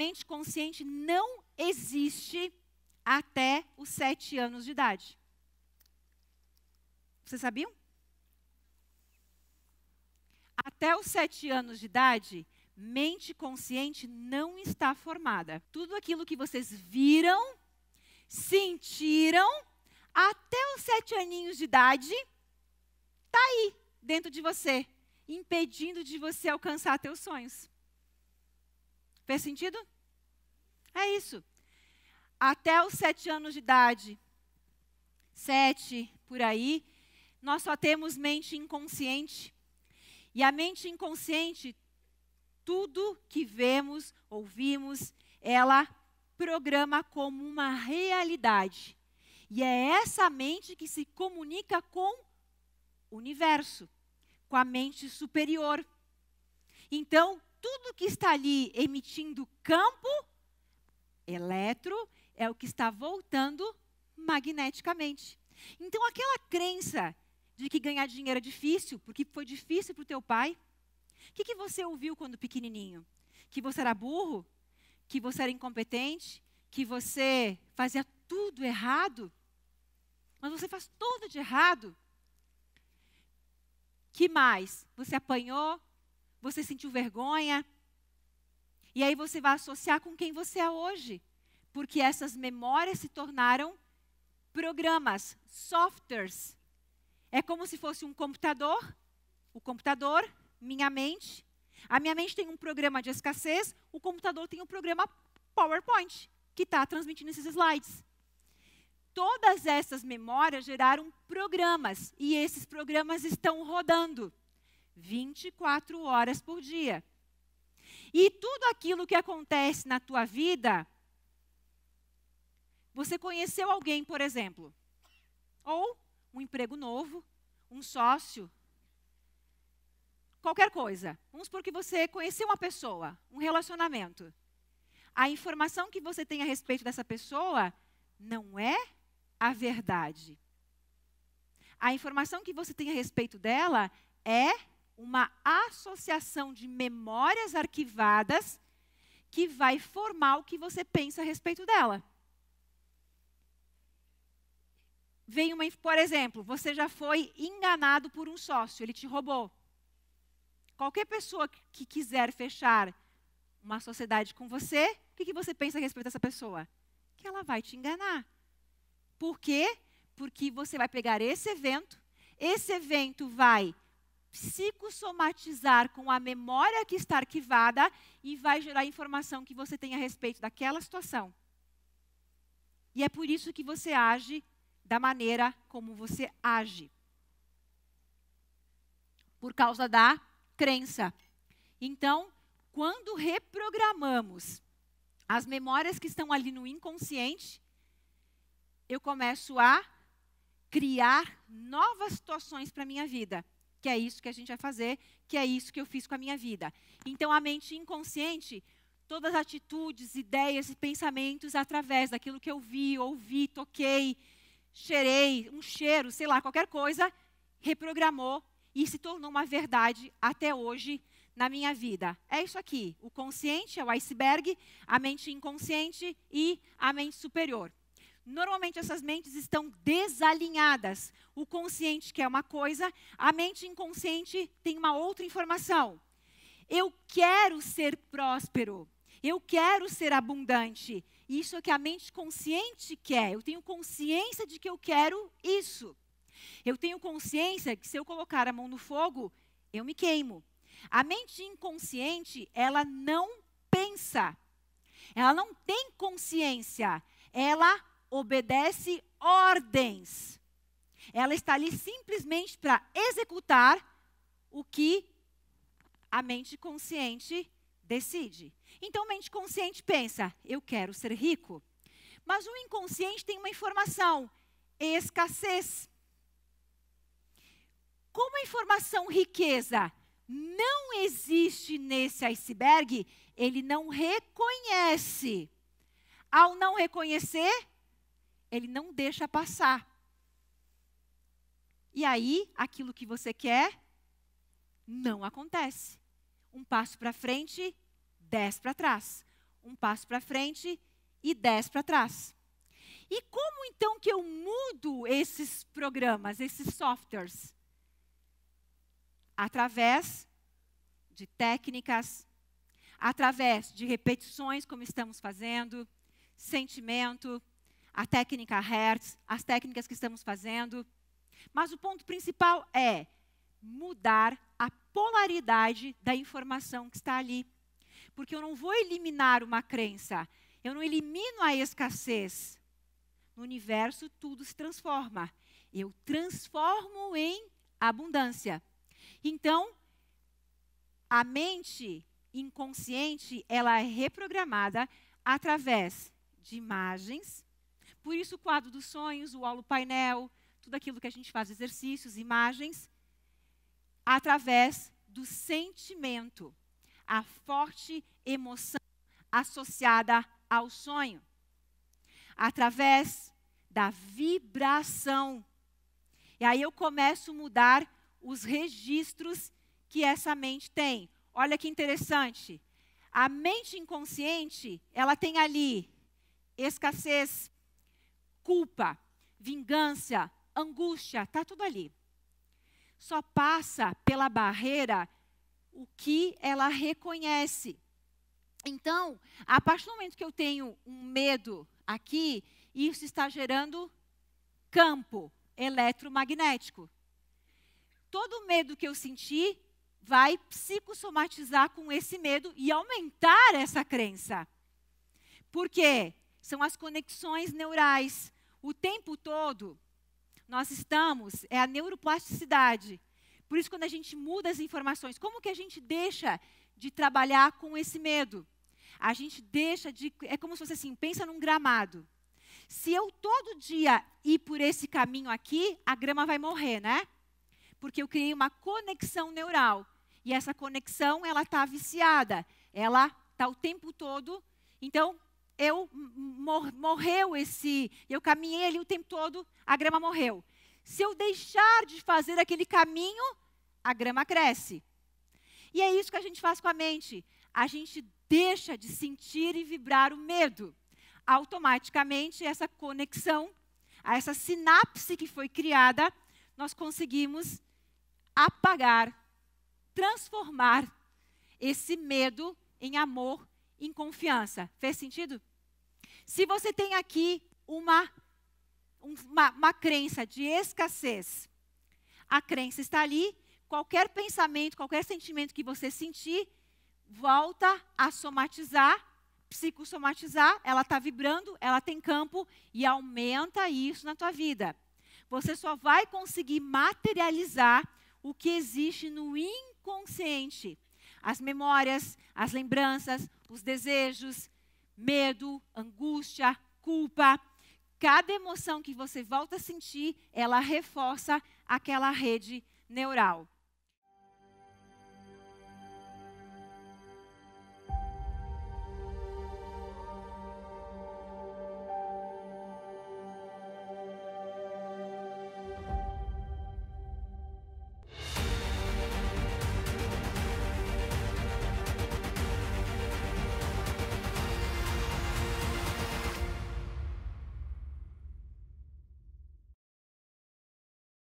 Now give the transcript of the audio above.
mente consciente não existe até os sete anos de idade. Vocês sabiam? Até os sete anos de idade, mente consciente não está formada. Tudo aquilo que vocês viram, sentiram, até os sete aninhos de idade, está aí, dentro de você, impedindo de você alcançar seus sonhos. Fez sentido? É isso. Até os sete anos de idade, sete por aí, nós só temos mente inconsciente. E a mente inconsciente, tudo que vemos, ouvimos, ela programa como uma realidade. E é essa mente que se comunica com o universo, com a mente superior. Então, tudo que está ali emitindo campo eletro é o que está voltando magneticamente. Então, aquela crença de que ganhar dinheiro é difícil, porque foi difícil para o teu pai, o que, que você ouviu quando pequenininho? Que você era burro? Que você era incompetente? Que você fazia tudo errado? Mas você faz tudo de errado? Que mais? Você apanhou, você sentiu vergonha? E aí você vai associar com quem você é hoje, porque essas memórias se tornaram programas, softwares. É como se fosse um computador, o computador, minha mente. A minha mente tem um programa de escassez, o computador tem um programa PowerPoint, que está transmitindo esses slides. Todas essas memórias geraram programas, e esses programas estão rodando. 24 horas por dia. E tudo aquilo que acontece na tua vida, você conheceu alguém, por exemplo, ou um emprego novo, um sócio, qualquer coisa. Vamos supor que você conheceu uma pessoa, um relacionamento. A informação que você tem a respeito dessa pessoa não é a verdade. A informação que você tem a respeito dela é uma associação de memórias arquivadas que vai formar o que você pensa a respeito dela. Vem uma, por exemplo, você já foi enganado por um sócio, ele te roubou. Qualquer pessoa que quiser fechar uma sociedade com você, o que, que você pensa a respeito dessa pessoa? Que ela vai te enganar. Por quê? Porque você vai pegar esse evento, esse evento vai psicosomatizar com a memória que está arquivada e vai gerar informação que você tem a respeito daquela situação. E é por isso que você age da maneira como você age. Por causa da crença. Então, quando reprogramamos as memórias que estão ali no inconsciente, eu começo a criar novas situações para minha vida que é isso que a gente vai fazer, que é isso que eu fiz com a minha vida. Então, a mente inconsciente, todas as atitudes, ideias e pensamentos, através daquilo que eu vi, ouvi, toquei, cheirei, um cheiro, sei lá, qualquer coisa, reprogramou e se tornou uma verdade até hoje na minha vida. É isso aqui. O consciente é o iceberg, a mente inconsciente e a mente superior. Normalmente essas mentes estão desalinhadas. O consciente quer uma coisa, a mente inconsciente tem uma outra informação. Eu quero ser próspero. Eu quero ser abundante. Isso é o que a mente consciente quer. Eu tenho consciência de que eu quero isso. Eu tenho consciência que se eu colocar a mão no fogo, eu me queimo. A mente inconsciente, ela não pensa. Ela não tem consciência. Ela obedece ordens. Ela está ali simplesmente para executar o que a mente consciente decide. Então, mente consciente pensa: eu quero ser rico. Mas o inconsciente tem uma informação: escassez. Como a informação riqueza não existe nesse iceberg, ele não reconhece. Ao não reconhecer, ele não deixa passar. E aí, aquilo que você quer não acontece. Um passo para frente, dez para trás. Um passo para frente e dez para trás. E como então que eu mudo esses programas, esses softwares? Através de técnicas, através de repetições, como estamos fazendo, sentimento, a técnica Hertz, as técnicas que estamos fazendo. Mas o ponto principal é mudar a polaridade da informação que está ali. Porque eu não vou eliminar uma crença, eu não elimino a escassez. No universo, tudo se transforma. Eu transformo em abundância. Então, a mente inconsciente, ela é reprogramada através de imagens, por isso, o quadro dos sonhos, o holo painel, tudo aquilo que a gente faz, exercícios, imagens, através do sentimento, a forte emoção associada ao sonho, através da vibração. E aí eu começo a mudar os registros que essa mente tem. Olha que interessante. A mente inconsciente, ela tem ali escassez, culpa, vingança, angústia, está tudo ali. Só passa pela barreira o que ela reconhece. Então, a partir do momento que eu tenho um medo aqui, isso está gerando campo eletromagnético. Todo medo que eu sentir vai psicossomatizar com esse medo e aumentar essa crença. Por quê? São as conexões neurais o tempo todo, nós estamos, é a neuroplasticidade. Por isso, quando a gente muda as informações, como que a gente deixa de trabalhar com esse medo? A gente deixa de. É como se fosse assim: pensa num gramado. Se eu todo dia ir por esse caminho aqui, a grama vai morrer, né? Porque eu criei uma conexão neural. E essa conexão, ela está viciada. Ela está o tempo todo. Então, eu mor morreu esse, eu caminhei ali o tempo todo, a grama morreu. Se eu deixar de fazer aquele caminho, a grama cresce. E é isso que a gente faz com a mente. A gente deixa de sentir e vibrar o medo. Automaticamente essa conexão, essa sinapse que foi criada, nós conseguimos apagar, transformar esse medo em amor, em confiança. Fez sentido? Se você tem aqui uma, uma, uma crença de escassez, a crença está ali, qualquer pensamento, qualquer sentimento que você sentir, volta a somatizar, psicosomatizar. ela está vibrando, ela tem campo e aumenta isso na tua vida. Você só vai conseguir materializar o que existe no inconsciente. As memórias, as lembranças, os desejos, medo, angústia, culpa. Cada emoção que você volta a sentir, ela reforça aquela rede neural.